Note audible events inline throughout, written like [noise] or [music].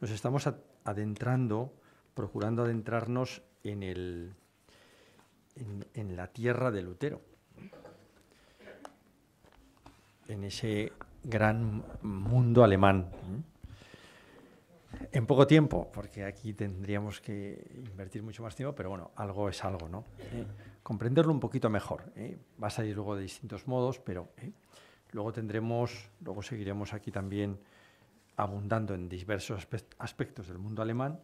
nos estamos adentrando, procurando adentrarnos en, el, en, la tierra de Lutero, en ese gran mundo alemán. ¿Mm? En poco tiempo, porque aquí tendríamos que invertir mucho más tiempo, pero bueno, algo es algo, ¿no? comprenderlo un poquito mejor. ¿eh? Va a salir luego de distintos modos, pero ¿eh? luego tendremos, luego seguiremos aquí también abundando en diversos aspectos del mundo alemán,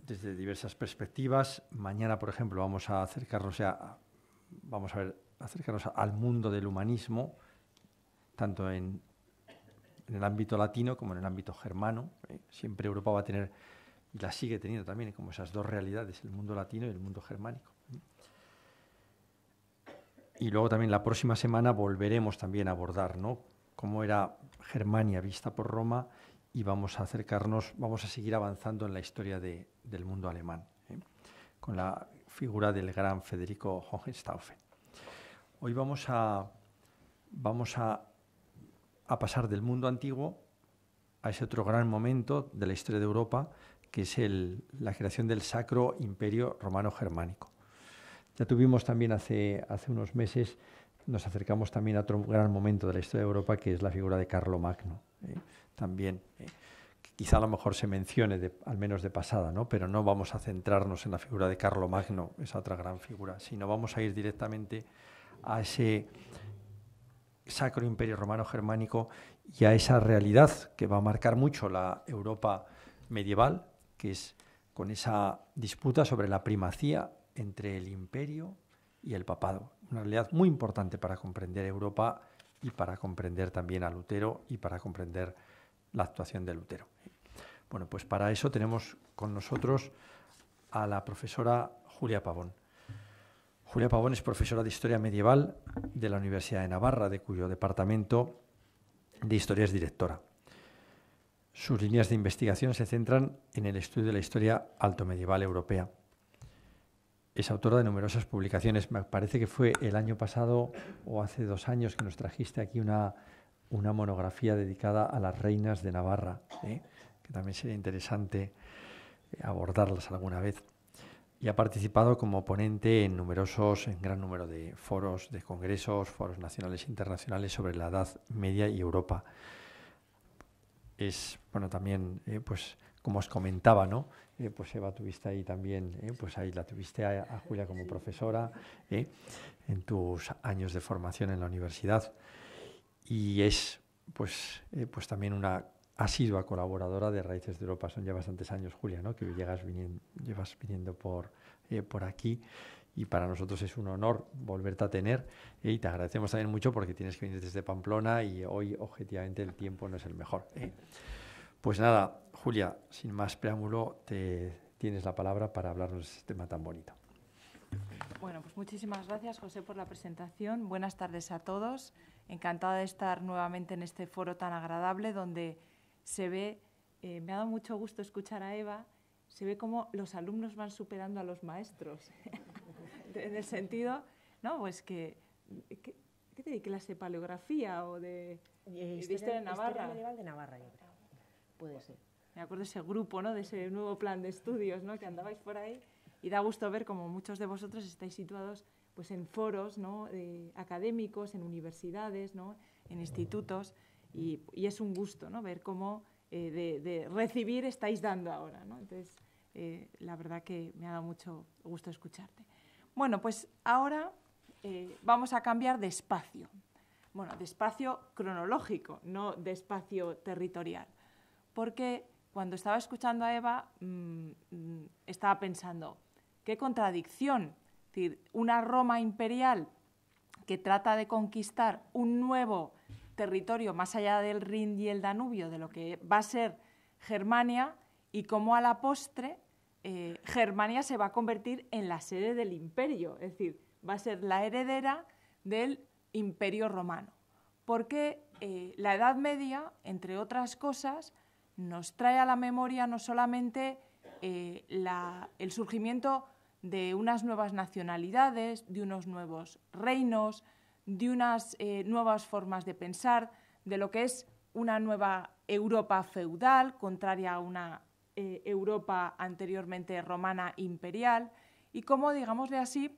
desde diversas perspectivas. Mañana, por ejemplo, vamos a acercarnos vamos a ver, acercarnos al mundo del humanismo, tanto en, el ámbito latino como en el ámbito germano. ¿eh? Siempre Europa va a tener, y la sigue teniendo también, como esas dos realidades, el mundo latino y el mundo germánico. Y luego también la próxima semana volveremos también a abordar ¿no? cómo era Germania vista por Roma y vamos a acercarnos, vamos a seguir avanzando en la historia del mundo alemán, ¿eh? con la figura del gran Federico Hohenstaufen. Hoy vamos a, vamos a, pasar del mundo antiguo a ese otro gran momento de la historia de Europa, que es la creación del Sacro Imperio Romano Germánico. Ya tuvimos también hace, hace unos meses nos acercamos también a otro gran momento de la historia de Europa, que es la figura de Carlomagno. Magno. ¿eh? También, eh, quizá a lo mejor se mencione, al menos de pasada, ¿no? pero no vamos a centrarnos en la figura de Magno, esa otra gran figura, sino vamos a ir directamente a ese sacro imperio romano germánico y a esa realidad que va a marcar mucho la Europa medieval, que es con esa disputa sobre la primacía entre el imperio y el papado una realidad muy importante para comprender Europa y para comprender también a Lutero y para comprender la actuación de Lutero. Bueno, pues para eso tenemos con nosotros a la profesora Julia Pavón. Julia Pavón es profesora de Historia Medieval de la Universidad de Navarra, de cuyo departamento de Historia es directora. Sus líneas de investigación se centran en el estudio de la historia altomedieval europea es autora de numerosas publicaciones. Me parece que fue el año pasado o hace dos años que nos trajiste aquí una, monografía dedicada a las reinas de Navarra, ¿eh? que también sería interesante eh, abordarlas alguna vez. Y ha participado como ponente en numerosos, en gran número de foros, de congresos, foros nacionales e internacionales sobre la Edad Media y Europa. Es, bueno, también eh, pues como os comentaba, ¿no? Eh, pues Eva, tuviste ahí también, eh, pues ahí la tuviste a, Julia como profesora eh, en tus años de formación en la universidad. Y es, pues, pues también una asidua colaboradora de Raíces de Europa. Son ya bastantes años, Julia, ¿no? Que llegas viniendo, llevas viniendo por, por aquí y para nosotros es un honor volverte a tener y te agradecemos también mucho porque tienes que venir desde Pamplona y hoy objetivamente el tiempo no es el mejor. Pues nada, Julia, sin más preámbulo, te tienes la palabra para hablarnos de este tema tan bonito. Bueno, pues muchísimas gracias, José, por la presentación. Buenas tardes a todos. Encantada de estar nuevamente en este foro tan agradable donde se ve, eh, me ha dado mucho gusto escuchar a Eva, se ve cómo los alumnos van superando a los maestros. [laughs] en el sentido, ¿no? Pues que, ¿qué te di? ¿Clase de paleografía o de, eh, de, historia de Navarra? Historia medieval de Navarra, yo creo. Puede ser me acuerdo de ese grupo, ¿no? De ese nuevo plan de estudios, Que andabais por ahí y da gusto ver como muchos de vosotros estáis situados pues en foros ¿no? académicos, en universidades, en institutos, y, es un gusto ¿no? ver cómo eh, de, recibir estáis dando ahora. Entonces, eh, la verdad que me ha dado mucho gusto escucharte. Bueno, pues ahora eh, vamos a cambiar de espacio. Bueno, de espacio cronológico, no de espacio territorial, porque cuando estaba escuchando a Eva, mm, mm, estaba pensando, qué contradicción, decir, una Roma imperial que trata de conquistar un nuevo territorio más allá del Rin y el Danubio, de lo que va a ser Germania, y cómo a la postre eh, Germania se va a convertir en la sede del imperio, es decir, va a ser la heredera del imperio romano. Porque eh, la Edad Media, entre otras cosas, nos trae a la memoria no solamente eh, el surgimiento de unas nuevas nacionalidades, de unos nuevos reinos, de unas eh, nuevas formas de pensar, de lo que es una nueva Europa feudal, contraria a una eh, Europa anteriormente romana imperial, y cómo, digámosle así,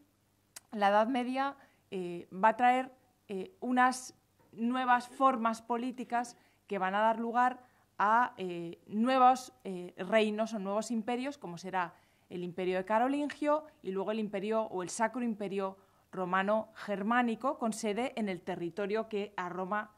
la Edad Media va a traer unas nuevas formas políticas que van a dar lugar a eh, nuevos eh, reinos o nuevos imperios, como será el imperio de Carolingio y luego el imperio o el Sacro Imperio Romano Germánico, con sede en el territorio que a Roma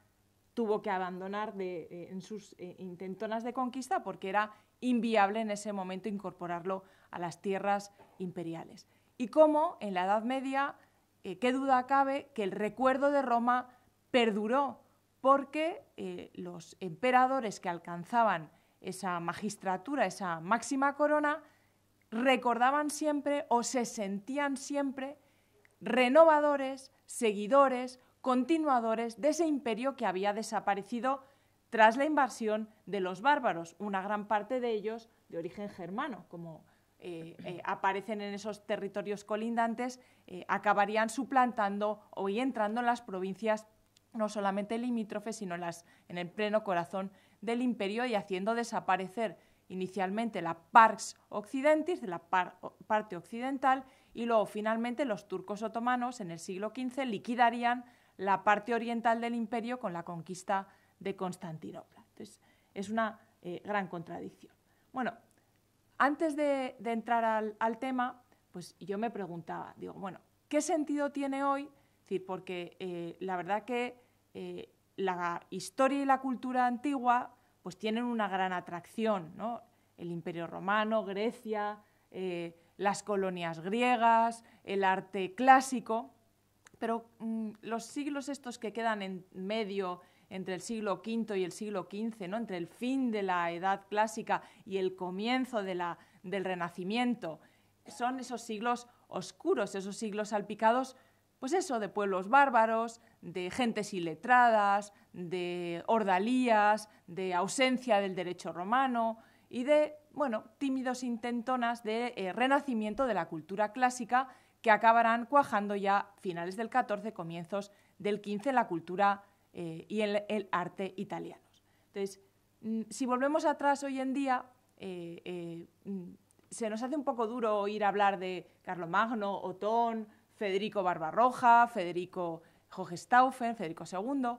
tuvo que abandonar eh, en sus intentonas de conquista porque era inviable en ese momento incorporarlo a las tierras imperiales. Y cómo en la Edad Media, qué duda cabe que el recuerdo de Roma perduró porque eh, los emperadores que alcanzaban esa magistratura, esa máxima corona, recordaban siempre o se sentían siempre renovadores, seguidores, continuadores de ese imperio que había desaparecido tras la invasión de los bárbaros, una gran parte de ellos de origen germano, como eh, eh, aparecen en esos territorios colindantes, acabarían suplantando o entrando en las provincias no solamente limítrofe, sino las, en el pleno corazón del imperio y haciendo desaparecer inicialmente la Parx Occidentis, de la parte occidental, y luego finalmente los turcos otomanos en el siglo XV liquidarían la parte oriental del imperio con la conquista de Constantinopla. Entonces, es una eh, gran contradicción. Bueno, antes de, entrar al, tema, pues yo me preguntaba, digo, bueno, ¿qué sentido tiene hoy? decir, porque eh, la verdad que eh, la historia y la cultura antigua pues tienen una gran atracción, ¿no? El Imperio Romano, Grecia, eh, las colonias griegas, el arte clásico, pero mm, los siglos estos que quedan en medio entre el siglo V y el siglo XV, ¿no? entre el fin de la Edad Clásica y el comienzo del Renacimiento, son esos siglos oscuros, esos siglos salpicados pues eso, de pueblos bárbaros, de gentes iletradas, de ordalías, de ausencia del derecho romano y de, bueno, tímidos intentonas de eh, renacimiento de la cultura clásica que acabarán cuajando ya finales del XIV, comienzos del XV en la cultura eh, y el, el, arte italianos. Entonces, mm, si volvemos atrás hoy en día, eh, mm, se nos hace un poco duro oír hablar de Carlomagno, Otón, Federico Barbarroja, Federico Hohenstaufen, Federico II.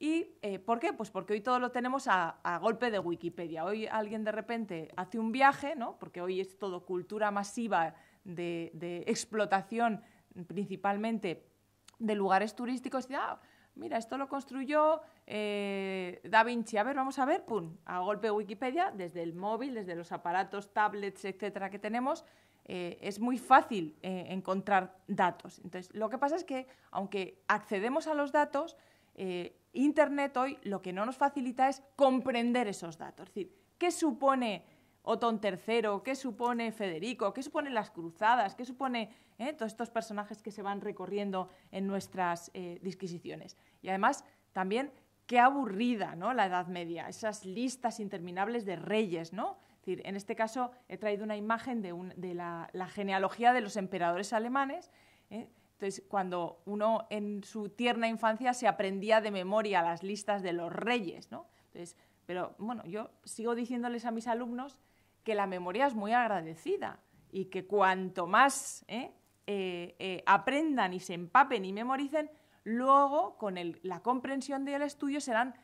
¿Y eh, por qué? Pues porque hoy todo lo tenemos a, golpe de Wikipedia. Hoy alguien de repente hace un viaje, ¿no? porque hoy es todo cultura masiva de, explotación principalmente de lugares turísticos ah, mira, esto lo construyó eh, Da Vinci. A ver, vamos a ver, pum, a golpe de Wikipedia, desde el móvil, desde los aparatos, tablets, etcétera, que tenemos, eh, es muy fácil eh, encontrar datos. Entonces, lo que pasa es que, aunque accedemos a los datos, eh, Internet hoy lo que no nos facilita es comprender esos datos. Es decir, ¿qué supone Otón III? ¿Qué supone Federico? ¿Qué supone las cruzadas? ¿Qué supone todos estos personajes que se van recorriendo en nuestras disquisiciones? Y además, también, qué aburrida ¿no? la Edad Media, esas listas interminables de reyes, ¿no? en este caso he traído una imagen de, la, genealogía de los emperadores alemanes. ¿eh? cuando uno en su tierna infancia se aprendía de memoria las listas de los reyes, pero bueno, yo sigo diciéndoles a mis alumnos que la memoria es muy agradecida y que cuanto más ¿eh? Eh, aprendan y se empapen y memoricen, luego con la comprensión del estudio serán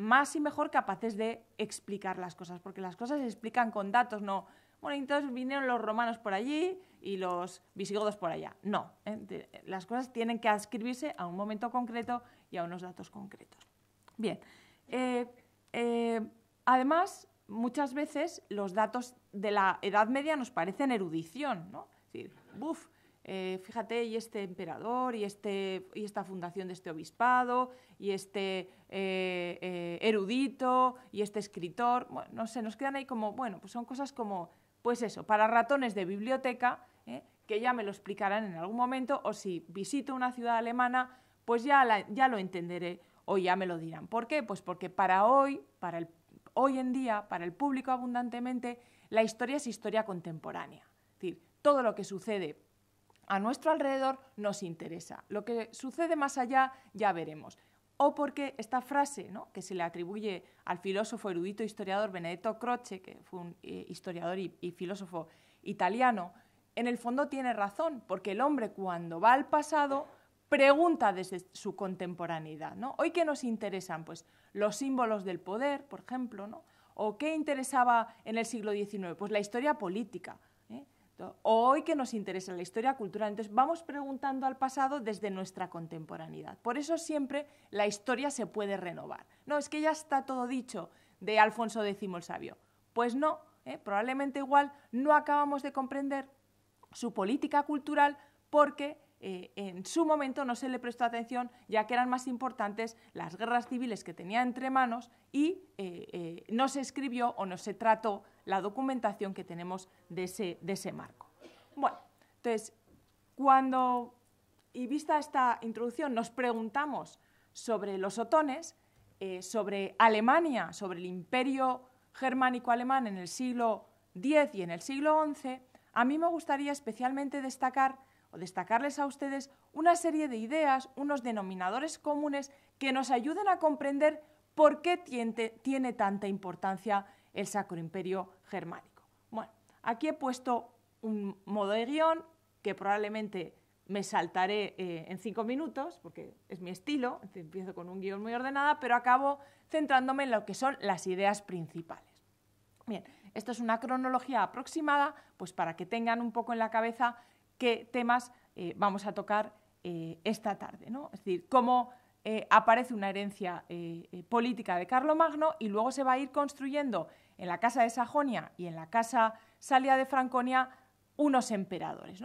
más y mejor capaces de explicar las cosas, porque las cosas se explican con datos, no, bueno, entonces vinieron los romanos por allí y los visigodos por allá. No, eh, las cosas tienen que adscribirse a un momento concreto y a unos datos concretos. Bien, eh, eh, además, muchas veces los datos de la Edad Media nos parecen erudición, ¿no? Es decir, buf, eh, fíjate, y este emperador, este, y, esta fundación de este obispado, y este eh, eh, erudito, y este escritor, no sé, nos quedan ahí como, bueno, pues son cosas como, pues eso, para ratones de biblioteca, que ya me lo explicarán en algún momento, o si visito una ciudad alemana, pues ya, ya lo entenderé o ya me lo dirán. ¿Por qué? Pues porque para hoy, para el, hoy en día, para el público abundantemente, la historia es historia contemporánea. Es decir, todo lo que sucede a nuestro alrededor nos interesa. Lo que sucede más allá ya veremos. O porque esta frase, que se le atribuye al filósofo erudito historiador Benedetto Croce, que fue un eh, historiador y, filósofo italiano, en el fondo tiene razón, porque el hombre cuando va al pasado pregunta desde su contemporaneidad. Hoy qué nos interesan, pues los símbolos del poder, por ejemplo, o qué interesaba en el siglo XIX, pues la historia política, hoy que nos interesa la historia cultural. Entonces vamos preguntando al pasado desde nuestra contemporaneidad. Por eso siempre la historia se puede renovar. No, es que ya está todo dicho de Alfonso X el Sabio. Pues no, ¿eh? probablemente igual no acabamos de comprender su política cultural porque eh, en su momento no se le prestó atención, ya que eran más importantes las guerras civiles que tenía entre manos y eh, eh, no se escribió o no se trató la documentación que tenemos de ese, de ese marco. Bueno, entonces, cuando, y vista esta introducción, nos preguntamos sobre los otones, sobre Alemania, sobre el imperio germánico-alemán en el siglo X y en el siglo XI, a mí me gustaría especialmente destacar o destacarles a ustedes una serie de ideas, unos denominadores comunes que nos ayuden a comprender por qué tiene tanta importancia el Sacro Imperio Germánico. Bueno, aquí he puesto un modo de guión que probablemente me saltaré eh, en cinco minutos, porque es mi estilo, empiezo con un guión muy ordenada, pero acabo centrándome en lo que son las ideas principales. Bien, esto es una cronología aproximada, pues para que tengan un poco en la cabeza qué temas eh, vamos a tocar eh, esta tarde. Es decir, cómo eh, aparece una herencia política de Carlomagno y luego se va a ir construyendo en la Casa de Sajonia y en la Casa Salia de Franconia unos emperadores.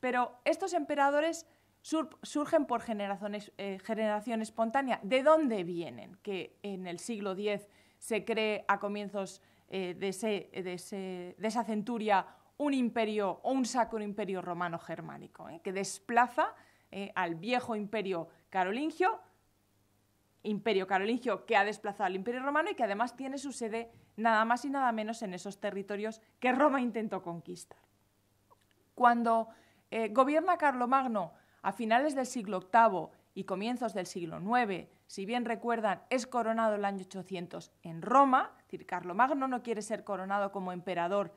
pero estos emperadores surgen por generaciones, generación espontánea. ¿De dónde vienen? Que en el siglo X se cree a comienzos de esa centuria un imperio o un sacro imperio romano-germánico, ¿eh? que desplaza ¿eh? al viejo imperio carolingio, imperio carolingio que ha desplazado al imperio romano y que además tiene su sede nada más y nada menos en esos territorios que Roma intentó conquistar. Cuando eh, gobierna Carlomagno a finales del siglo VIII y comienzos del siglo IX, si bien recuerdan, es coronado el año 800 en Roma, es decir, Carlomagno no quiere ser coronado como emperador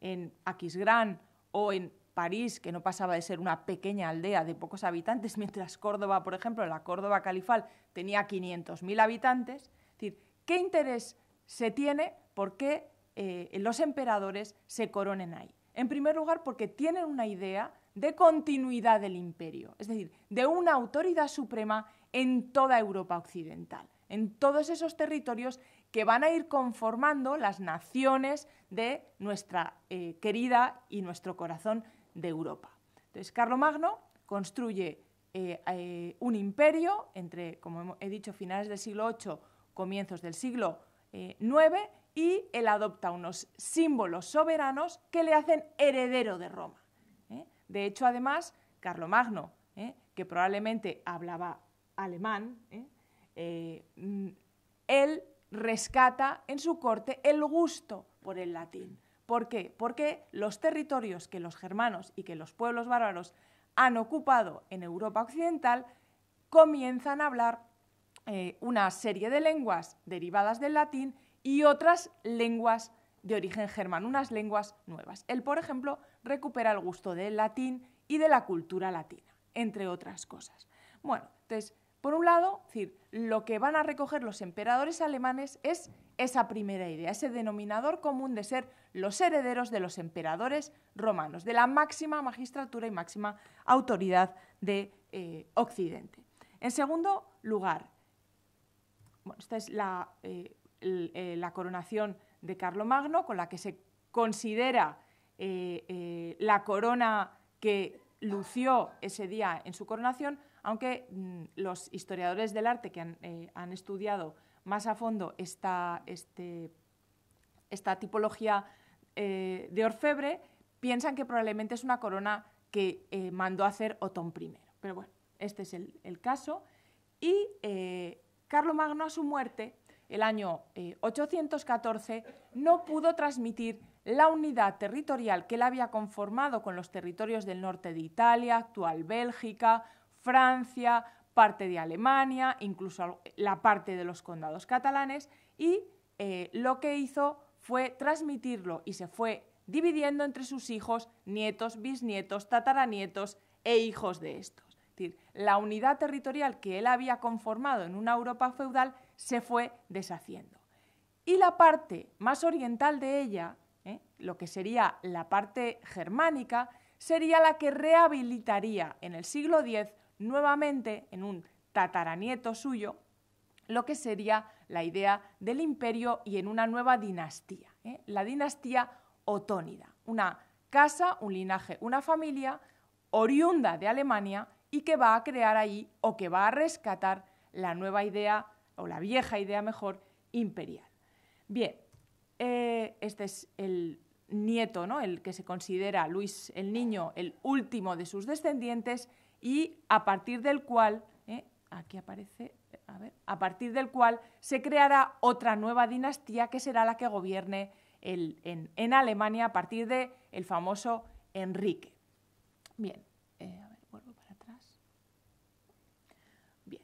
en Aquisgrán o en París, que no pasaba de ser una pequeña aldea de pocos habitantes, [laughs] mientras Córdoba, por ejemplo, la Córdoba califal tenía 500.000 habitantes. decir, ¿qué interés se tiene por qué eh, los emperadores se coronen ahí? En primer lugar, porque tienen una idea de continuidad del imperio, es decir, de una autoridad suprema en toda Europa occidental, en todos esos territorios que van a ir conformando las naciones de nuestra eh, querida y nuestro corazón de Europa. Entonces, Carlomagno construye eh, eh, un imperio entre, como he dicho, finales del siglo VIII, comienzos del siglo IX, y él adopta unos símbolos soberanos que le hacen heredero de Roma. De hecho, además, Carlomagno, que probablemente hablaba alemán, mm, él rescata en su corte el gusto por el latín. ¿Por qué? Porque los territorios que los germanos y que los pueblos bárbaros han ocupado en Europa Occidental comienzan a hablar eh, una serie de lenguas derivadas del latín y otras lenguas de origen germán, unas lenguas nuevas. Él, por ejemplo, recupera el gusto del latín y de la cultura latina, entre otras cosas. Bueno, entonces, por un lado, decir, lo que van a recoger los emperadores alemanes es esa primera idea, ese denominador común de ser los herederos de los emperadores romanos, de la máxima magistratura y máxima autoridad de eh, Occidente. En segundo lugar, esta es la, eh, eh, la coronación de Carlomagno, con la que se considera la corona que lució ese día en su coronación, aunque mm, los historiadores del arte que han, eh, estudiado más a fondo esta, este, tipología eh, de orfebre piensan que probablemente es una corona que eh, mandó a hacer Otón I. Pero bueno, este es el, caso. Y Magno, a su muerte, el año 814, no pudo transmitir la unidad territorial que él había conformado con los territorios del norte de Italia, actual Bélgica, Francia, parte de Alemania, incluso la parte de los condados catalanes, y eh, lo que hizo fue transmitirlo y se fue dividiendo entre sus hijos, nietos, bisnietos, tataranietos e hijos de estos. Es decir, la unidad territorial que él había conformado en una Europa feudal se fue deshaciendo. Y la parte más oriental de ella, ¿eh? lo que sería la parte germánica, sería la que rehabilitaría en el siglo X nuevamente en un tataranieto suyo lo que sería la idea del imperio y en una nueva dinastía, ¿eh? la dinastía otónida, una casa, un linaje, una familia oriunda de Alemania y que va a crear ahí o que va a rescatar la nueva idea o la vieja idea mejor imperial. Bien, eh, este es el nieto, ¿no? el que se considera Luis el Niño el último de sus descendientes y a partir del cual, ¿eh? aquí aparece, a partir del cual se creará otra nueva dinastía que será la que gobierne en, Alemania a partir del el famoso Enrique. Bien, eh, a ver, vuelvo para atrás. Bien,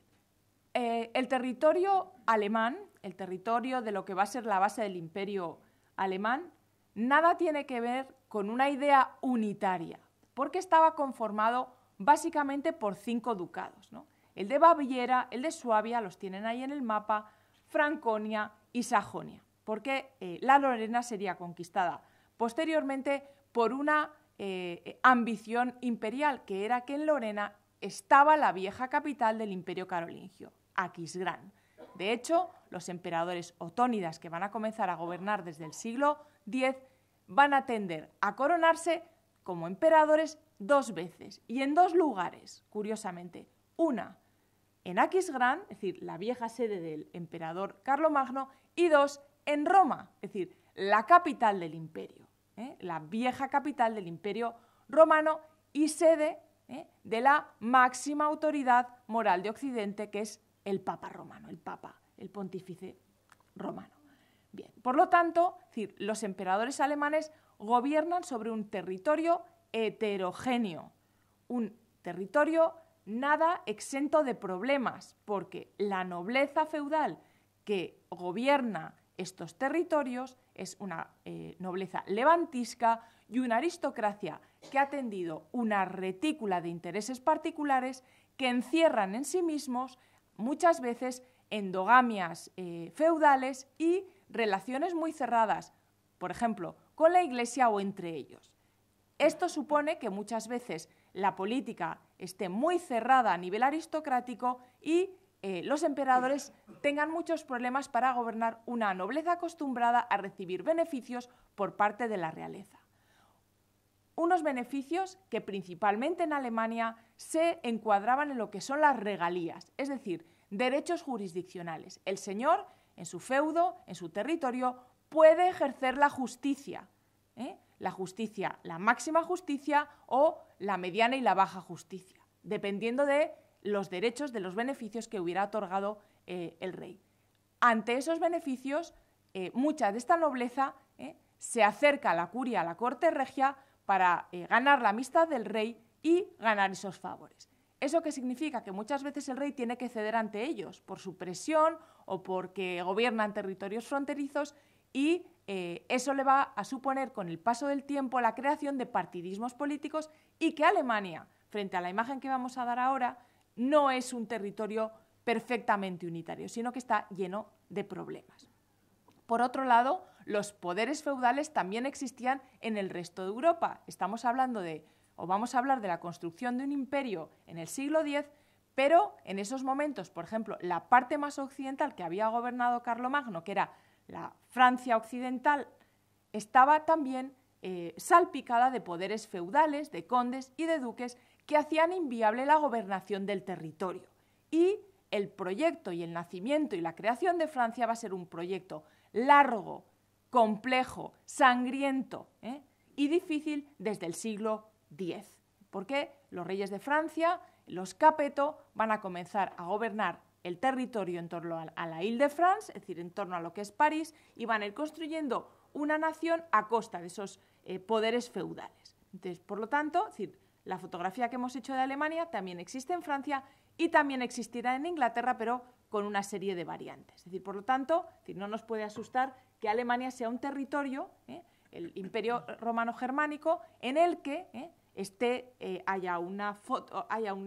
eh, el territorio alemán, el territorio de lo que va a ser la base del imperio alemán, nada tiene que ver con una idea unitaria, porque estaba conformado básicamente por cinco ducados. El de Baviera, el de Suabia, los tienen ahí en el mapa, Franconia y Sajonia, porque eh, la Lorena sería conquistada posteriormente por una eh, eh, ambición imperial, que era que en Lorena estaba la vieja capital del imperio carolingio, Aquisgrán. De hecho, los emperadores otónidas que van a comenzar a gobernar desde el siglo X van a tender a coronarse como emperadores dos veces y en dos lugares, curiosamente. Una, en Aquisgrán, es decir, la vieja sede del emperador Carlomagno, y dos, en Roma, es decir, la capital del imperio, ¿eh? la vieja capital del imperio romano y sede ¿eh? de la máxima autoridad moral de Occidente, que es el Papa romano, el Papa, el pontífice romano. Bien, por lo tanto, los emperadores alemanes gobiernan sobre un territorio heterogéneo, un territorio nada exento de problemas, porque la nobleza feudal que gobierna estos territorios es una eh, nobleza levantisca y una aristocracia que ha tendido una retícula de intereses particulares que encierran en sí mismos muchas veces endogamias eh, feudales y relaciones muy cerradas, por ejemplo, con la Iglesia o entre ellos. Esto supone que muchas veces la política esté muy cerrada a nivel aristocrático y eh, los emperadores tengan muchos problemas para gobernar una nobleza acostumbrada a recibir beneficios por parte de la realeza. Unos beneficios que principalmente en Alemania se encuadraban en lo que son las regalías, es decir, derechos jurisdiccionales. El señor, en su feudo, en su territorio, puede ejercer la justicia. ¿eh? la justicia, la máxima justicia o la mediana y la baja justicia, dependiendo de los derechos, de los beneficios que hubiera otorgado eh, el rey. Ante esos beneficios, eh, mucha de esta nobleza eh, se acerca a la curia, a la corte regia, para ganar la amistad del rey y ganar esos favores. ¿Eso que significa? Que muchas veces el rey tiene que ceder ante ellos por su presión o porque gobiernan territorios fronterizos y eh, eso le va a suponer con el paso del tiempo la creación de partidismos políticos y que Alemania, frente a la imagen que vamos a dar ahora, no es un territorio perfectamente unitario, sino que está lleno de problemas. Por otro lado, los poderes feudales también existían en el resto de Europa. Estamos hablando de, o vamos a hablar de la construcción de un imperio en el siglo X, pero en esos momentos, por ejemplo, la parte más occidental que había gobernado Carlomagno, que era la Francia occidental estaba también eh, salpicada de poderes feudales, de condes y de duques que hacían inviable la gobernación del territorio. Y el proyecto y el nacimiento y la creación de Francia va a ser un proyecto largo, complejo, sangriento ¿eh? y difícil desde el siglo X, porque los reyes de Francia, los Capeto, van a comenzar a gobernar el territorio en torno a la Ile de france es decir, en torno a lo que es París, y van a ir construyendo una nación a costa de esos eh, poderes feudales. Entonces, por lo tanto, la fotografía que hemos hecho de Alemania también existe en Francia y también existirá en Inglaterra, pero con una serie de variantes. Es decir, por lo tanto, no nos puede asustar que Alemania sea un territorio, eh, el imperio romano germánico, en el que eh, este, eh, haya, un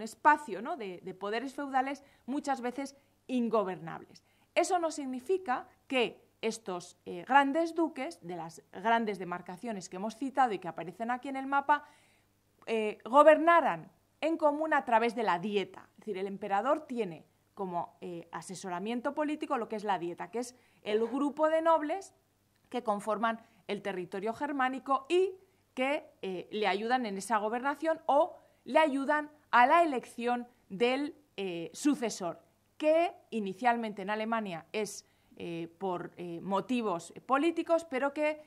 espacio ¿no? de, poderes feudales muchas veces ingobernables. Eso no significa que estos eh, grandes duques de las grandes demarcaciones que hemos citado y que aparecen aquí en el mapa eh, gobernaran en común a través de la dieta. Es decir, el emperador tiene como asesoramiento político lo que es la dieta, que es el grupo de nobles que conforman el territorio germánico y que eh, le ayudan en esa gobernación o le ayudan a la elección del eh, sucesor, que inicialmente en Alemania es eh, por motivos políticos, pero que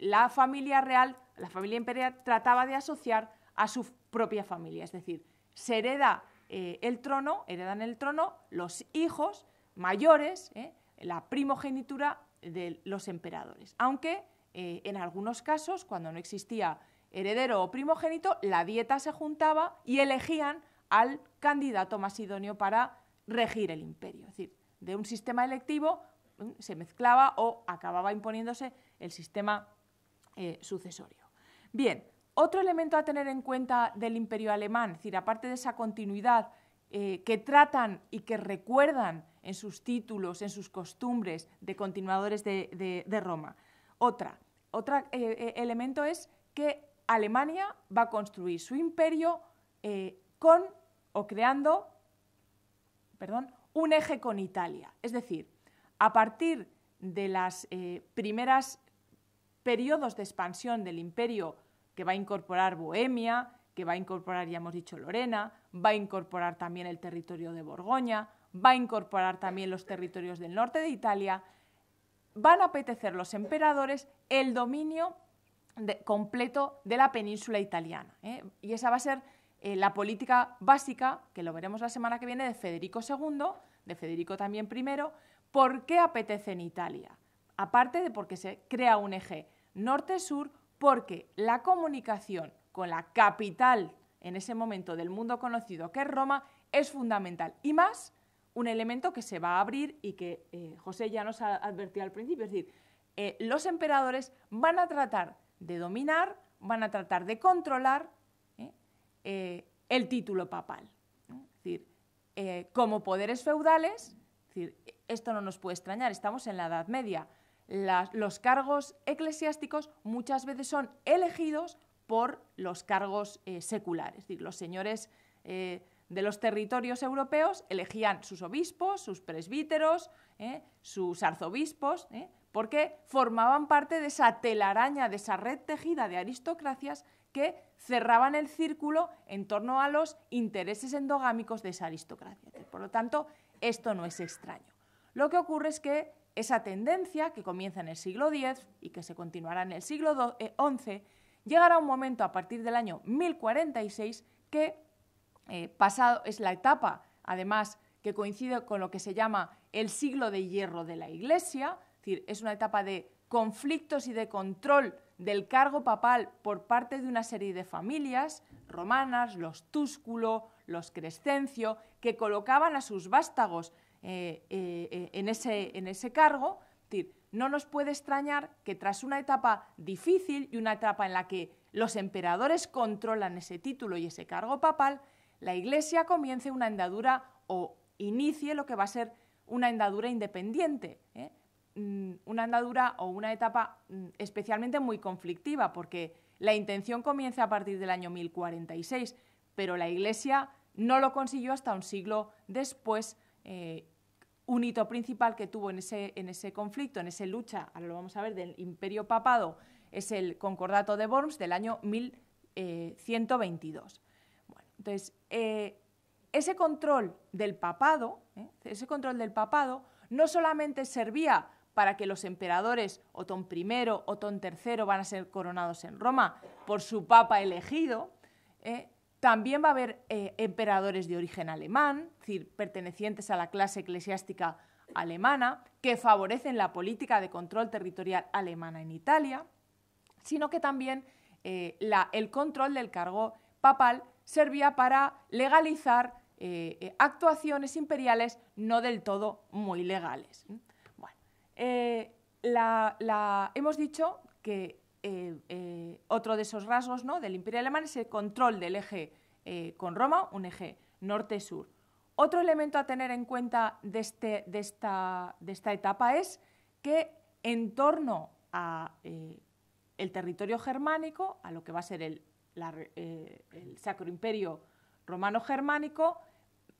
la familia real, la familia imperial, trataba de asociar a su propia familia. Es decir, se hereda el trono, heredan el trono los hijos mayores, la primogenitura de los emperadores. Aunque eh, en algunos casos, cuando no existía heredero o primogénito, la dieta se juntaba y elegían al candidato más idóneo para regir el imperio. Es decir, de un sistema electivo mm, se mezclaba o acababa imponiéndose el sistema eh, sucesorio. Bien, otro elemento a tener en cuenta del imperio alemán, es decir, aparte de esa continuidad eh, que tratan y que recuerdan en sus títulos, en sus costumbres de continuadores de Roma, otra, otro eh, eh, elemento es que Alemania va a construir su imperio eh, con o creando un eje con Italia. Es decir, a partir de las primeros primeras periodos de expansión del imperio que va a incorporar Bohemia, que va a incorporar, ya hemos dicho, Lorena, va a incorporar también el territorio de Borgoña, va a incorporar también los territorios del norte de Italia, van a apetecer los emperadores el dominio completo de la península italiana. ¿eh? Y esa va a ser eh, la política básica, que lo veremos la semana que viene, de Federico II, de Federico también I. ¿Por qué apetece en Italia? Aparte de porque se crea un eje norte-sur, porque la comunicación con la capital en ese momento del mundo conocido que es Roma es fundamental. Y más un elemento que se va a abrir y que eh, José ya nos ha advertido al principio. Es decir, eh, los emperadores van a tratar de dominar, van a tratar de controlar ¿eh? el título papal. Es decir, como poderes feudales, esto no nos puede extrañar, estamos en la Edad Media. los cargos eclesiásticos muchas veces son elegidos por los cargos seculares, es decir, los señores de los territorios europeos elegían sus obispos, sus presbíteros, ¿eh? sus arzobispos, ¿eh? porque formaban parte de esa telaraña, de esa red tejida de aristocracias que cerraban el círculo en torno a los intereses endogámicos de esa aristocracia. Por lo tanto, esto no es extraño. Lo que ocurre es que esa tendencia, que comienza en el siglo X y que se continuará en el siglo XI, eh, llegará un momento a partir del año 1046 que eh, pasado, es la etapa, además, que coincide con lo que se llama el siglo de hierro de la Iglesia, es decir, es una etapa de conflictos y de control del cargo papal por parte de una serie de familias romanas, los Túsculo, los Crescencio, que colocaban a sus vástagos eh, eh, en, ese, cargo. no nos puede extrañar que tras una etapa difícil y una etapa en la que los emperadores controlan ese título y ese cargo papal, la Iglesia comience una andadura o inicie lo que va a ser una andadura independiente, ¿eh? mm, una andadura o una etapa mm, especialmente muy conflictiva, porque la intención comienza a partir del año 1046, pero la Iglesia no lo consiguió hasta un siglo después. Eh, un hito principal que tuvo en ese, en ese conflicto, en esa lucha, ahora lo vamos a ver, del imperio papado, es el Concordato de Worms del año 1122. Entonces, eh, ese control del papado, ¿eh? ese control del papado no solamente servía para que los emperadores Otón I, Otón III van a ser coronados en Roma por su papa elegido, ¿eh? también va a haber emperadores de origen alemán, es decir, pertenecientes a la clase eclesiástica alemana, que favorecen la política de control territorial alemana en Italia, sino que también el control del cargo papal servía para legalizar eh, eh, actuaciones imperiales no del todo muy legales. Eh, hemos dicho que otro de esos rasgos ¿no? del imperio alemán es el control del eje con Roma, un eje norte-sur. Otro elemento a tener en cuenta de, este, esta, etapa es que en torno a el territorio germánico, a lo que va a ser el eh, el Sacro Imperio Romano-Germánico,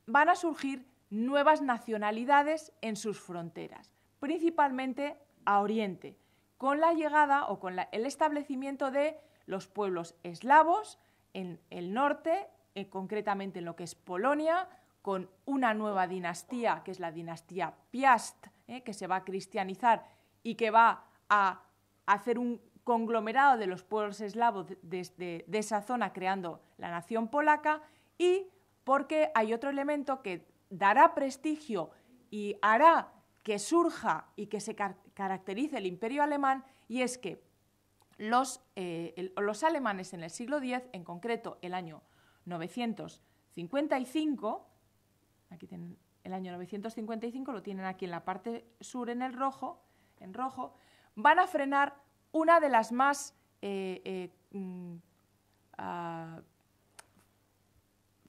van a surgir nuevas nacionalidades en sus fronteras, principalmente a Oriente, con la llegada o con el establecimiento de los pueblos eslavos en el norte, eh, concretamente en lo que es Polonia, con una nueva dinastía, que es la dinastía Piast, eh, que se va a cristianizar y que va a hacer un conglomerado de los pueblos eslavos de, de, esa zona creando la nación polaca y porque hay otro elemento que dará prestigio y hará que surja y que se caracterice el imperio alemán y es que los, eh, los alemanes en el siglo X, en concreto el año 955, aquí tienen el año 955, lo tienen aquí en la parte sur en el rojo, en rojo, van a frenar una de las más eh, eh, mm, ah,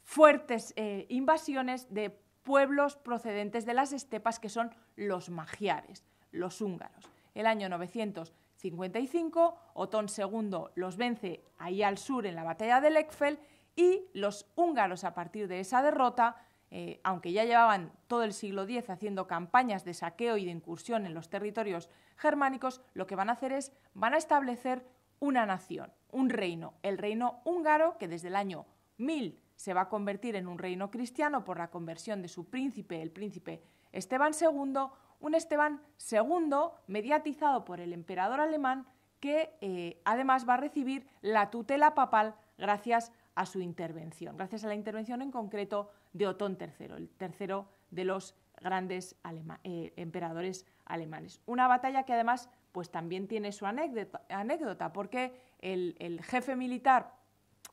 fuertes eh, invasiones de pueblos procedentes de las estepas que son los magiares, los húngaros. El año 955, Otón II los vence ahí al sur en la batalla de Lechfeld y los húngaros a partir de esa derrota eh, aunque ya llevaban todo el siglo X haciendo campañas de saqueo y de incursión en los territorios germánicos, lo que van a hacer es, van a establecer una nación, un reino, el reino húngaro, que desde el año 1000 se va a convertir en un reino cristiano por la conversión de su príncipe, el príncipe Esteban II, un Esteban II mediatizado por el emperador alemán que eh, además va a recibir la tutela papal gracias a su intervención, gracias a la intervención en concreto de Otón III, el tercero de los grandes eh, emperadores alemanes. Una batalla que además pues también tiene su anécdota, porque el, jefe militar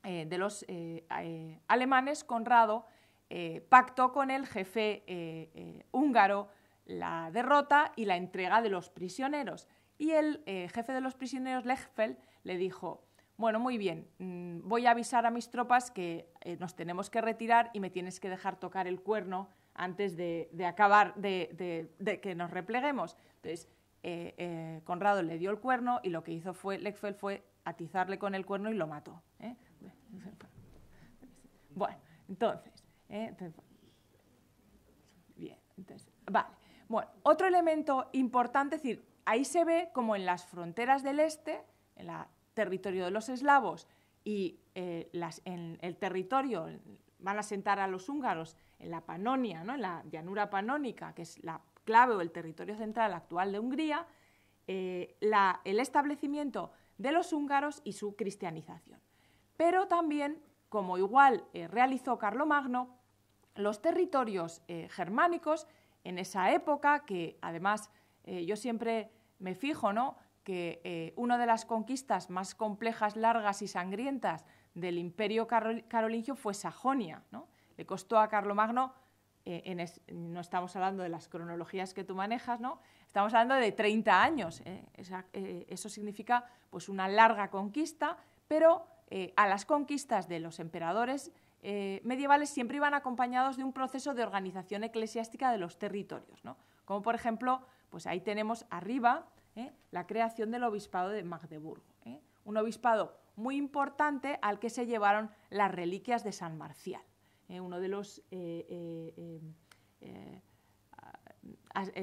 eh, de los eh, alemanes, Conrado, pactó con el jefe húngaro la derrota y la entrega de los prisioneros. Y el jefe de los prisioneros, Lechfeld, le dijo, bueno, muy bien, mm, voy a avisar a mis tropas que eh, nos tenemos que retirar y me tienes que dejar tocar el cuerno antes de, acabar, de, que nos repleguemos. Entonces, eh, eh, Conrado le dio el cuerno y lo que hizo fue, Lexfeld fue atizarle con el cuerno y lo mató. Bueno, entonces, entonces, bien, entonces, vale. Bueno, otro elemento importante, es decir, ahí se ve como en las fronteras del este, en la territorio de los eslavos y eh, en el territorio, van a sentar a los húngaros en la Panonia, ¿no? en la llanura panónica, que es la clave o el territorio central actual de Hungría, eh, el establecimiento de los húngaros y su cristianización. Pero también, como igual eh, realizó realizó Carlomagno, los territorios germánicos en esa época, que además yo siempre me fijo, ¿no? que eh, una de las conquistas más complejas, largas y sangrientas del imperio carolingio fue Sajonia. Le costó a Carlomagno, eh, no estamos hablando de las cronologías que tú manejas, ¿no? estamos hablando de 30 años. Eh, eh, eso significa pues, una larga conquista, pero a las conquistas de los emperadores medievales siempre iban acompañados de un proceso de organización eclesiástica de los territorios. Como por ejemplo, pues ahí tenemos arriba ¿eh? la creación del obispado de Magdeburgo, ¿eh? un obispado muy importante al que se llevaron las reliquias de San Marcial, ¿eh? uno de los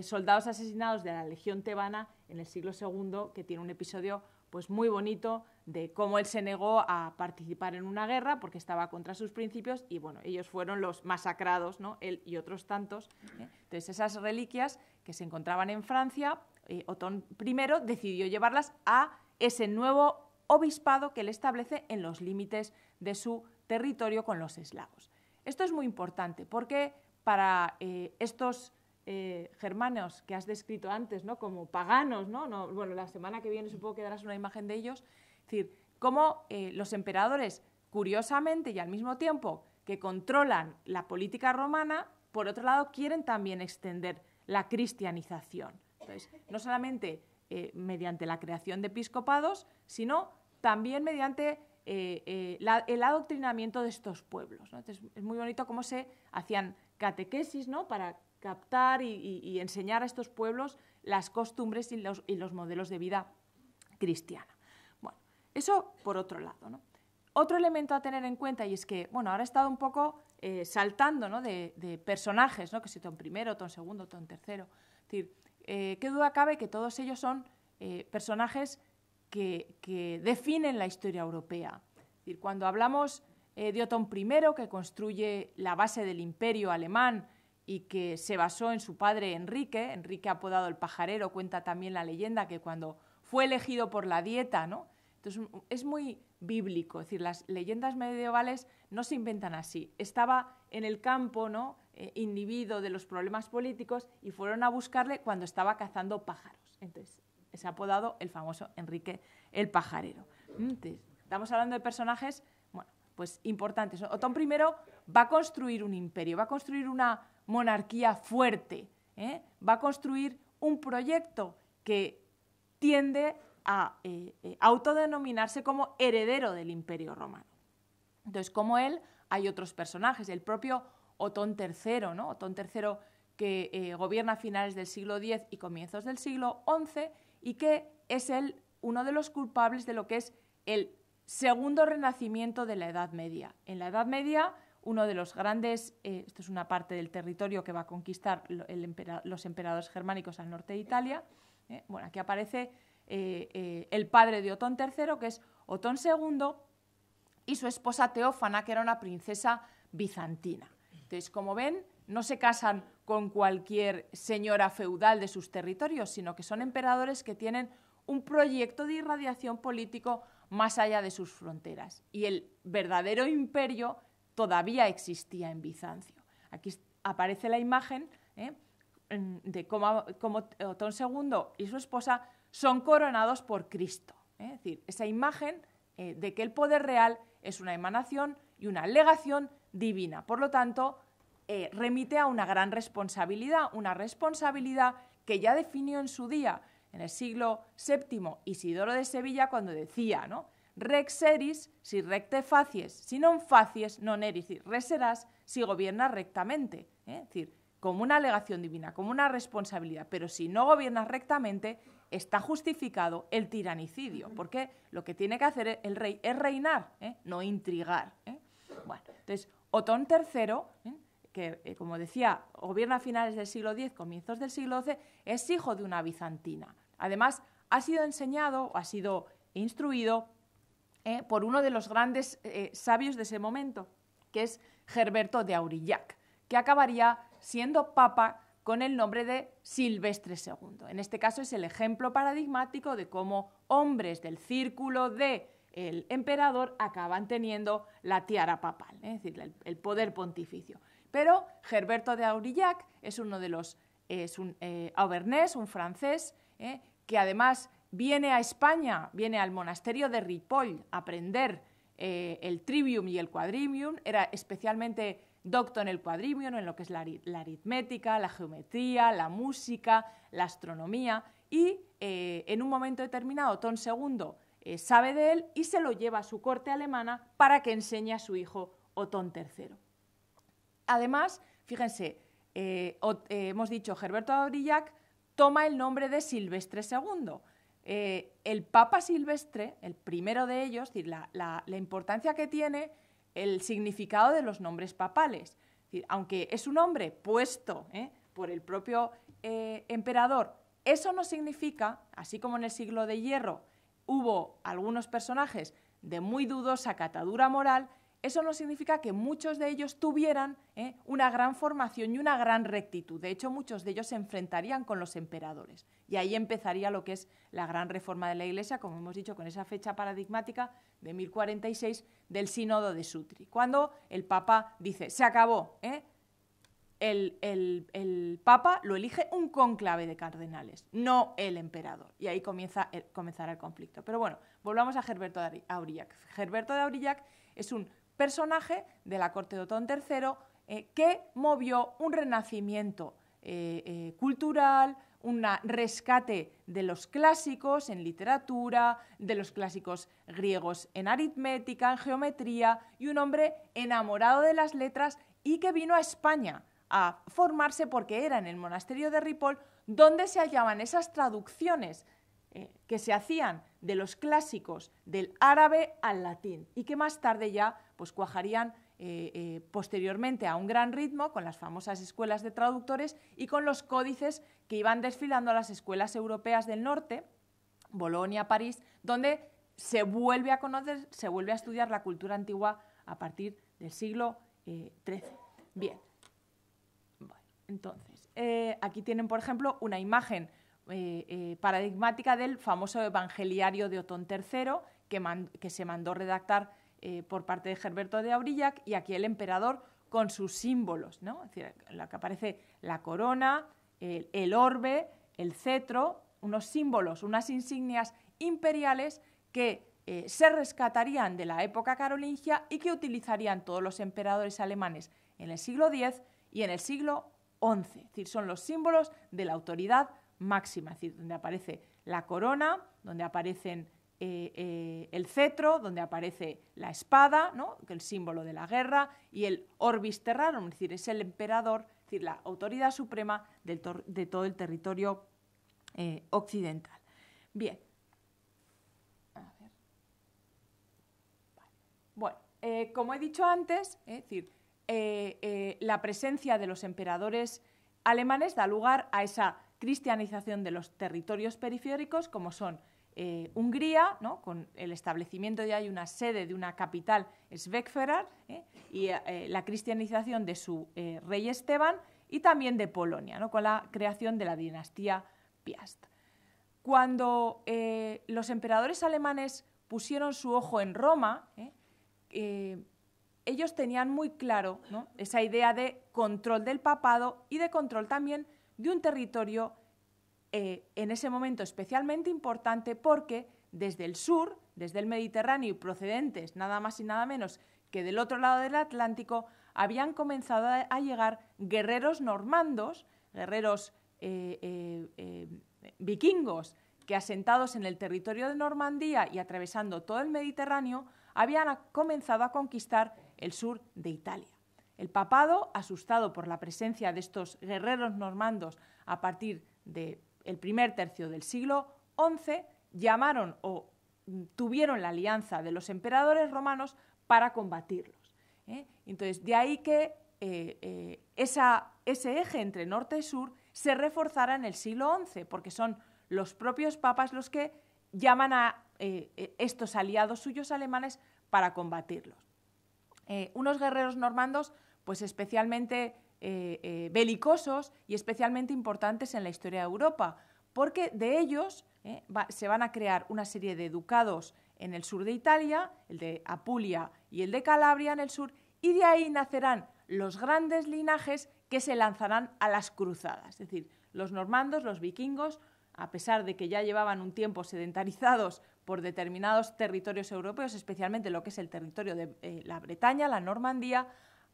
soldados asesinados de la Legión Tebana en el siglo II, que tiene un episodio pues, muy bonito de cómo él se negó a participar en una guerra porque estaba contra sus principios y bueno, ellos fueron los masacrados, ¿no? él y otros tantos. Entonces esas reliquias que se encontraban en Francia eh, Otón I decidió llevarlas a ese nuevo obispado que él establece en los límites de su territorio con los eslavos. Esto es muy importante porque para eh, estos eh, germanos que has descrito antes, ¿no? como paganos, ¿no? bueno, la semana que viene supongo que darás una imagen de ellos, es decir, cómo los emperadores, curiosamente y al mismo tiempo que controlan la política romana, por otro lado quieren también extender la cristianización no solamente eh, mediante la creación de episcopados, sino también mediante eh, eh, el adoctrinamiento de estos pueblos. es muy bonito cómo se hacían catequesis ¿no? para captar y, enseñar a estos pueblos las costumbres y los, modelos de vida cristiana. Bueno, eso por otro lado. Otro elemento a tener en cuenta, y es que, bueno, ahora he estado un poco saltando de, personajes, ¿no? que si Tom primero, Tom segundo, Tom tercero. decir, eh, qué duda cabe que todos ellos son eh, personajes que, definen la historia europea. cuando hablamos eh, de Otón I, que construye la base del imperio alemán y que se basó en su padre Enrique, Enrique apodado el pajarero, cuenta también la leyenda que cuando fue elegido por la dieta, ¿no? Entonces es muy bíblico, es decir, las leyendas medievales no se inventan así. Estaba en el campo, ¿no? Eh, de los problemas políticos y fueron a buscarle cuando estaba cazando pájaros. Entonces, se ha apodado el famoso Enrique el Pajarero. Mm, estamos hablando de personajes pues importantes. Otón I va a construir un imperio, va a construir una monarquía fuerte, ¿eh? va a construir un proyecto que tiende a eh, autodenominarse como heredero del imperio romano. Entonces, como él, hay otros personajes. El propio Otón III, ¿no? Otón III que eh, gobierna a finales del siglo X y comienzos del siglo XI y que es uno de los culpables de lo que es el segundo renacimiento de la Edad Media. En la Edad Media, uno de los grandes, eh, esto es una parte del territorio que va a conquistar los emperadores germánicos al norte de Italia, ¿eh? bueno, aquí aparece el padre de Otón III, que es Otón II, y su esposa Teófana, que era una princesa bizantina. Entonces, como ven, no se casan con cualquier señora feudal de sus territorios, sino que son emperadores que tienen un proyecto de irradiación político más allá de sus fronteras. Y el verdadero imperio todavía existía en Bizancio. Aquí aparece la imagen ¿eh? de cómo, Otón II y su esposa son coronados por Cristo. ¿eh? Es decir, esa imagen eh, de que el poder real es una emanación y una alegación divina. Por lo tanto, eh, remite a una gran responsabilidad, una responsabilidad que ya definió en su día, en el siglo VII, Isidoro de Sevilla, cuando decía, ¿no? Rex eris, si recte facies, si non facies, non eris, res serás si gobiernas rectamente. ¿eh? Es decir, como una alegación divina, como una responsabilidad, pero si no gobiernas rectamente, está justificado el tiranicidio, porque lo que tiene que hacer el rey es reinar, ¿eh? no intrigar. Bueno, entonces, Otón III, ¿eh? que eh, como decía, gobierna a finales del siglo X, comienzos del siglo XII, es hijo de una bizantina. Además, ha sido enseñado o ha sido instruido ¿eh? por uno de los grandes sabios de ese momento, que es Gerberto de Aurillac, que acabaría siendo papa con el nombre de Silvestre II. En este caso es el ejemplo paradigmático de cómo hombres del círculo de el emperador acaban teniendo la tiara papal, ¿eh? es decir, el, poder pontificio. Pero Gerberto de Aurillac es uno de los, es un eh, auvernés, un francés, ¿eh? que además viene a España, viene al monasterio de Ripoll a aprender el trivium y el quadrivium, era especialmente docto en el quadrivium, en lo que es la, aritmética, la geometría, la música, la astronomía, y en un momento determinado, Ton II eh, sabe de él y se lo lleva a su corte alemana para que enseñe a su hijo Otón III. Además, fíjense, eh, eh, hemos dicho Gerberto Aurillac toma el nombre de Silvestre II. el Papa Silvestre, el primero de ellos, la, importancia que tiene el significado de los nombres papales. aunque es un nombre puesto por el propio emperador, eso no significa, así como en el siglo de hierro hubo algunos personajes de muy dudosa catadura moral, eso no significa que muchos de ellos tuvieran ¿eh? una gran formación y una gran rectitud. De hecho, muchos de ellos se enfrentarían con los emperadores. Y ahí empezaría lo que es la gran reforma de la Iglesia, como hemos dicho, con esa fecha paradigmática de 1046 del Sínodo de Sutri, cuando el Papa dice, se acabó, ¿eh? el, Papa lo elige un conclave de cardenales, no el emperador. Y ahí comienza el, eh, comenzará el conflicto. Pero bueno, volvamos a Gerberto de Aurillac. Gerberto de Aurillac es un personaje de la corte de Otón III eh, que movió un renacimiento eh, cultural, un rescate de los clásicos en literatura, de los clásicos griegos en aritmética, en geometría, y un hombre enamorado de las letras y que vino a España a formarse porque era en el monasterio de Ripoll donde se hallaban esas traducciones eh, que se hacían de los clásicos del árabe al latín y que más tarde ya pues, cuajarían eh, eh, posteriormente a un gran ritmo con las famosas escuelas de traductores y con los códices que iban desfilando a las escuelas europeas del norte, Bolonia, París, donde se vuelve a conocer, se vuelve a estudiar la cultura antigua a partir del siglo XIII. Bien, entonces, eh, aquí tienen, por ejemplo, una imagen eh, eh, paradigmática del famoso evangeliario de Otón III, que, se mandó redactar por parte de Gerberto de Aurillac, y aquí el emperador con sus símbolos, ¿no? Es decir, la que aparece la corona, el, orbe, el cetro, unos símbolos, unas insignias imperiales que se rescatarían de la época carolingia y que utilizarían todos los emperadores alemanes en el siglo X y en el siglo 11. Es decir, son los símbolos de la autoridad máxima, es decir, donde aparece la corona, donde aparece eh, eh, el cetro, donde aparece la espada, ¿no? el símbolo de la guerra, y el orbis terrarum, es decir, es el emperador, es decir, la autoridad suprema de todo el territorio eh, occidental. Bien. Bueno, como he dicho antes, es decir, eh, eh, la presencia de los emperadores alemanes da lugar a esa cristianización de los territorios periféricos, como son eh, Hungría, con el establecimiento de ahí una sede de una capital, Svekferar, y la cristianización de su rey Esteban, y también de Polonia, con la creación de la dinastía Piast. Cuando los emperadores alemanes pusieron su ojo en Roma, ellos tenían muy claro esa idea de control del papado y de control también de un territorio eh, en ese momento especialmente importante porque desde el sur, desde el Mediterráneo y procedentes nada más y nada menos que del otro lado del Atlántico, habían comenzado a, llegar guerreros normandos, guerreros eh, eh, vikingos, que asentados en el territorio de Normandía y atravesando todo el Mediterráneo, habían comenzado a conquistar el sur de Italia. El papado, asustado por la presencia de estos guerreros normandos a partir del primer tercio del siglo XI, llamaron o mm, tuvieron la alianza de los emperadores romanos para combatirlos. ¿eh? Entonces, de ahí que eh, eh, ese eje entre norte y sur se reforzara en el siglo XI, porque son los propios papas los que llaman a estos aliados suyos alemanes para combatirlos. Eh, unos guerreros normandos pues especialmente eh, eh, belicosos y especialmente importantes en la historia de Europa, porque de ellos se van a crear una serie de ducados en el sur de Italia, el de Apulia y el de Calabria en el sur, y de ahí nacerán los grandes linajes que se lanzarán a las cruzadas, es decir, los normandos, los vikingos, a pesar de que ya llevaban un tiempo sedentarizados por determinados territorios europeos, especialmente lo que es el territorio de eh, la Bretaña, la Normandía,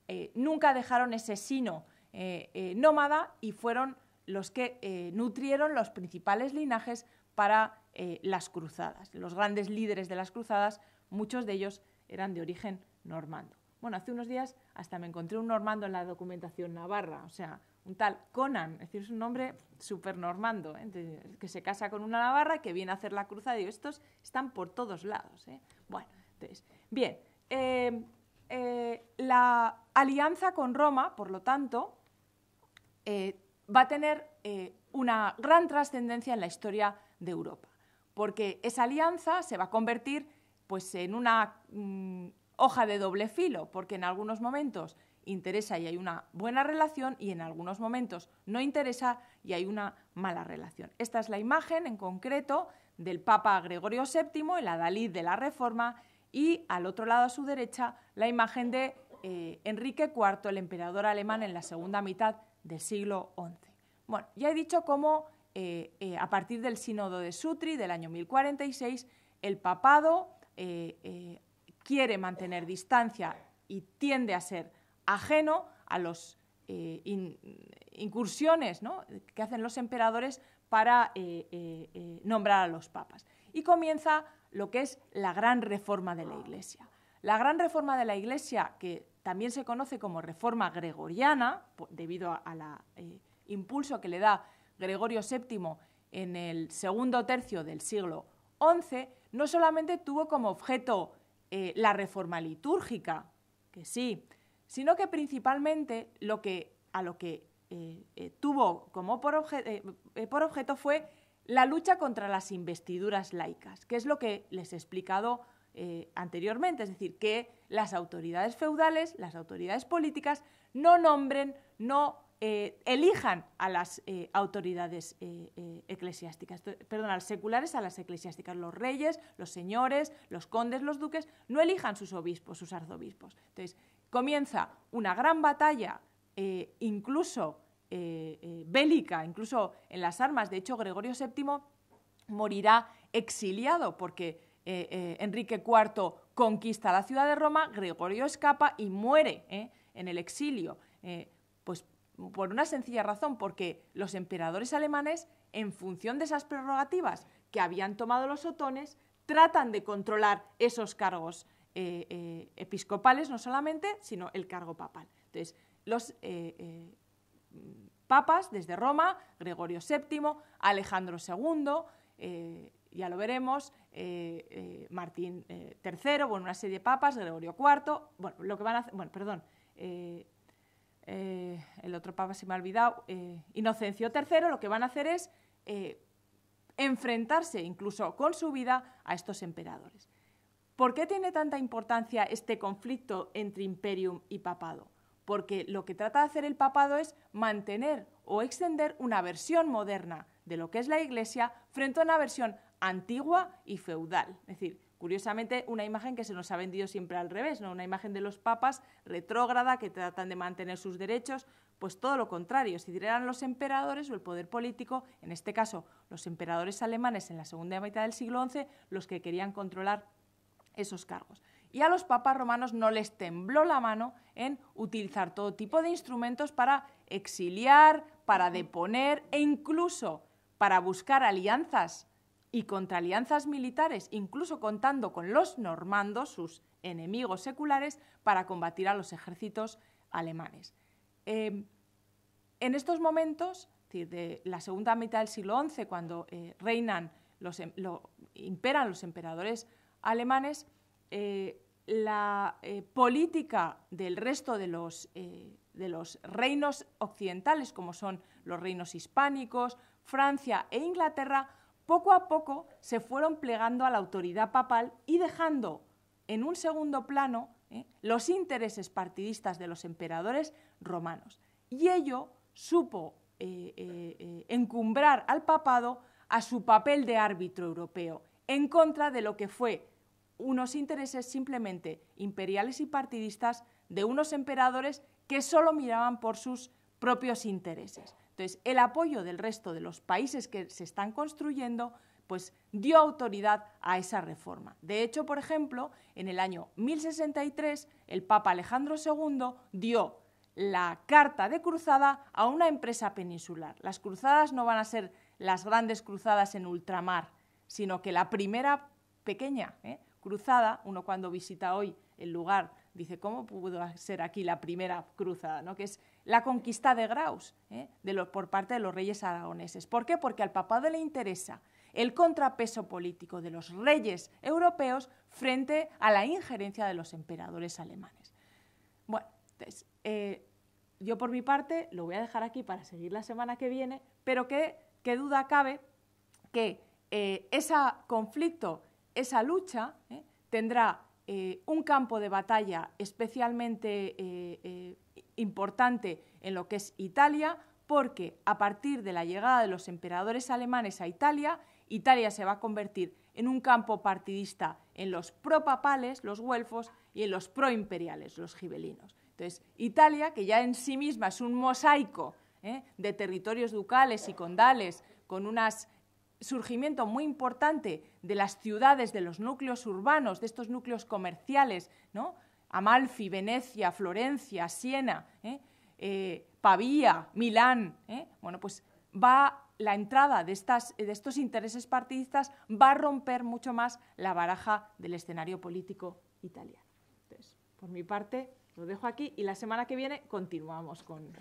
eh, nunca dejaron ese sino eh, nómada y fueron los que nutrieron los principales linajes para las cruzadas. Los grandes líderes de las cruzadas, muchos de ellos eran de origen normando. Bueno, hace unos días hasta me encontré un normando en la documentación navarra, o sea, un tal Conan, es decir, es un nombre súper normando, ¿eh? que se casa con una navarra que viene a hacer la cruzada. y estos están por todos lados. ¿eh? Bueno, entonces, bien, eh, la alianza con Roma, por lo tanto, va a tener una gran trascendencia en la historia de Europa, porque esa alianza se va a convertir pues, en una mm, hoja de doble filo, porque en algunos momentos interesa y hay una buena relación y en algunos momentos no interesa y hay una mala relación. Esta es la imagen en concreto del Papa Gregorio VII, el adalid de la Reforma, y al otro lado a su derecha la imagen de eh, Enrique IV, el emperador alemán en la segunda mitad del siglo XI. Bueno, ya he dicho cómo eh, eh, a partir del sínodo de Sutri del año 1046 el papado quiere mantener distancia y tiende a ser ajeno a las eh, incursiones que hacen los emperadores para eh, eh, nombrar a los papas. Y comienza lo que es la gran reforma de la Iglesia. La gran reforma de la Iglesia, que también se conoce como reforma gregoriana, debido al impulso que le da Gregorio VII en el segundo tercio del siglo XI, no solamente tuvo como objeto la reforma litúrgica, que sí, sino que principalmente a lo que eh, eh, tuvo como eh, por, objeto fue la lucha contra las investiduras laicas, que es lo que les he explicado anteriormente, es decir, que las autoridades feudales, las autoridades políticas, no nombren, no elijan a las autoridades eclesiásticas, perdón, a las seculares, a las eclesiásticas, los reyes, los señores, los condes, los duques, no elijan sus obispos, sus arzobispos. Entonces, comienza una gran batalla, eh, incluso eh, eh, bélica, incluso en las armas. De hecho, Gregorio VII morirá exiliado porque Enrique IV conquista la ciudad de Roma, Gregorio escapa y muere en el exilio. pues por una sencilla razón, porque los emperadores alemanes, en función de esas prerrogativas que habían tomado los otones, tratan de controlar esos cargos eh, eh, episcopales, no solamente, sino el cargo papal. Entonces, los eh, papas desde Roma, Gregorio VII, Alejandro II, ya lo veremos, Martín III, bueno, una serie de papas, Gregorio IV, bueno, lo que van a hacer, bueno, perdón, el otro papa se me ha olvidado, Inocencio III, lo que van a hacer es enfrentarse incluso con su vida a estos emperadores. ¿Por qué tiene tanta importancia este conflicto entre imperium y papado? Porque lo que trata de hacer el papado es mantener o extender una versión moderna de lo que es la Iglesia frente a una versión antigua y feudal. Es decir, curiosamente, una imagen que se nos ha vendido siempre al revés, ¿no? una imagen de los papas retrógrada que tratan de mantener sus derechos, pues todo lo contrario, si eran los emperadores o el poder político, en este caso los emperadores alemanes en la segunda mitad del siglo XI, los que querían controlar esos cargos. Y a los papas romanos no les tembló la mano en utilizar todo tipo de instrumentos para exiliar, para deponer e incluso para buscar alianzas y contraalianzas militares, incluso contando con los normandos, sus enemigos seculares, para combatir a los ejércitos alemanes. Eh, en estos momentos, de la segunda mitad del siglo XI, cuando eh, reinan los, em, imperan los emperadores alemanes, eh, la eh, política del resto eh, de los, reinos occidentales, como son los reinos hispánicos, Francia e Inglaterra, poco a poco se fueron plegando a la autoridad papal y dejando en un segundo plano los intereses partidistas de los emperadores romanos. Y ello supo encumbrar al papado a su papel de árbitro europeo, en contra de lo que fue unos intereses simplemente imperiales y partidistas de unos emperadores que solo miraban por sus propios intereses. Entonces, el apoyo del resto de los países que se están construyendo pues dio autoridad a esa reforma. De hecho, por ejemplo, en el año 1063, el Papa Alejandro II dio la carta de cruzada a una empresa peninsular. Las cruzadas no van a ser las grandes cruzadas en ultramar, sino que la primera pequeña, ¿eh? cruzada, uno cuando visita hoy el lugar dice, ¿cómo pudo ser aquí la primera cruzada? ¿no? Que es la conquista de Graus ¿eh? de por parte de los reyes aragoneses. ¿Por qué? Porque al papado le interesa el contrapeso político de los reyes europeos frente a la injerencia de los emperadores alemanes. Bueno, eh, yo por mi parte lo voy a dejar aquí para seguir la semana que viene, pero qué, duda cabe que eh, ese conflicto esa lucha ¿eh? tendrá eh, un campo de batalla especialmente eh, importante en lo que es Italia, porque a partir de la llegada de los emperadores alemanes a Italia, Italia se va a convertir en un campo partidista en los propapales, los güelfos, y en los proimperiales, los gibelinos. Entonces, Italia, que ya en sí misma es un mosaico de territorios ducales y condales, con un surgimiento muy importante de las ciudades, de los núcleos urbanos, de estos núcleos comerciales, ¿no? Amalfi, Venecia, Florencia, Siena, Pavia, ¿eh? Eh, Pavía, Milán, ¿eh? bueno, pues va la entrada de, estas, de estos intereses partidistas va a romper mucho más la baraja del escenario político italiano. Entonces, por mi parte, lo dejo aquí y la semana que viene continuamos con...